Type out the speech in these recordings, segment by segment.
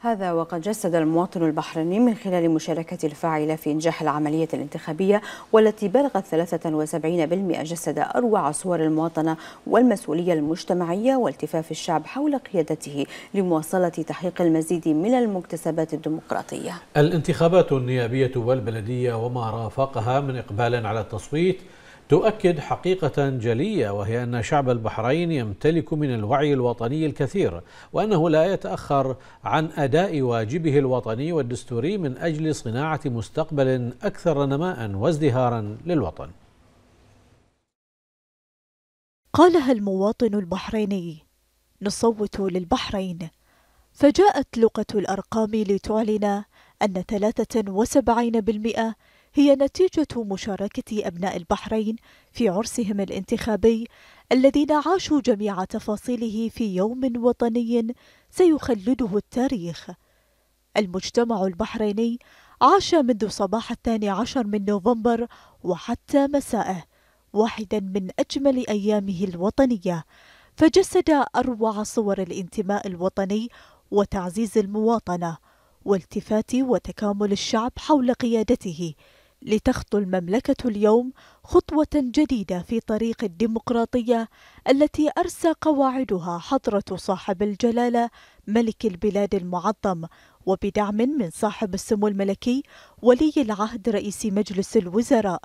هذا وقد جسد المواطن البحريني من خلال مشاركته الفاعلة في إنجاح العملية الانتخابية والتي بلغت 73% جسد أروع صور المواطنة والمسؤولية المجتمعية والتفاف الشعب حول قيادته لمواصلة تحقيق المزيد من المكتسبات الديمقراطية الانتخابات النيابية والبلدية وما رافقها من إقبال على التصويت تؤكد حقيقة جلية وهي أن شعب البحرين يمتلك من الوعي الوطني الكثير وأنه لا يتأخر عن أداء واجبه الوطني والدستوري من أجل صناعة مستقبل أكثر نماء وازدهارا للوطن قالها المواطن البحريني نصوت للبحرين فجاءت لقة الأرقام لتعلن أن 73% هي نتيجة مشاركة أبناء البحرين في عرسهم الانتخابي الذين عاشوا جميع تفاصيله في يوم وطني سيخلده التاريخ. المجتمع البحريني عاش منذ صباح الثاني عشر من نوفمبر وحتى مساءه واحدا من أجمل أيامه الوطنية، فجسد أروع صور الانتماء الوطني وتعزيز المواطنة والتفات وتكامل الشعب حول قيادته لتخطو المملكة اليوم خطوة جديدة في طريق الديمقراطية التي أرسى قواعدها حضرة صاحب الجلالة ملك البلاد المعظم وبدعم من صاحب السمو الملكي ولي العهد رئيس مجلس الوزراء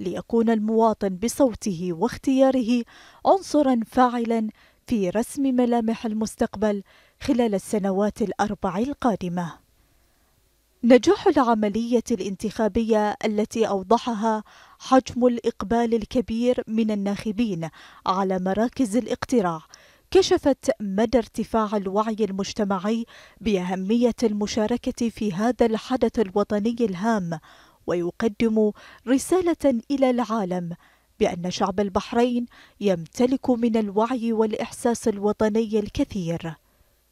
ليكون المواطن بصوته واختياره عنصرا فاعلا في رسم ملامح المستقبل خلال السنوات الأربع القادمة نجاح العملية الانتخابية التي أوضحها حجم الإقبال الكبير من الناخبين على مراكز الاقتراع كشفت مدى ارتفاع الوعي المجتمعي بأهمية المشاركة في هذا الحدث الوطني الهام ويقدم رسالة إلى العالم بأن شعب البحرين يمتلك من الوعي والإحساس الوطني الكثير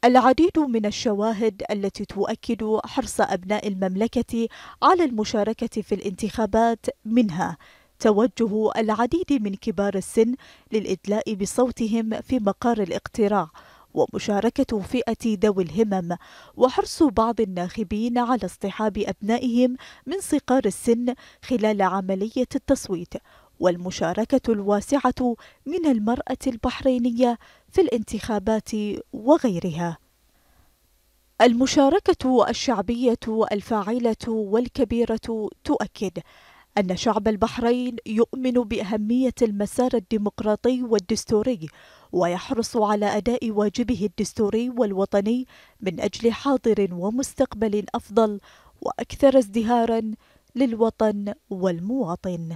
العديد من الشواهد التي تؤكد حرص أبناء المملكة على المشاركة في الانتخابات منها توجه العديد من كبار السن للإدلاء بصوتهم في مقار الاقتراع ومشاركة فئة ذوي الهمم وحرص بعض الناخبين على اصطحاب أبنائهم من صغار السن خلال عملية التصويت والمشاركة الواسعة من المرأة البحرينية في الانتخابات وغيرها. المشاركة الشعبية الفاعلة والكبيرة تؤكد أن شعب البحرين يؤمن بأهمية المسار الديمقراطي والدستوري ويحرص على أداء واجبه الدستوري والوطني من أجل حاضر ومستقبل أفضل وأكثر ازدهارا للوطن والمواطن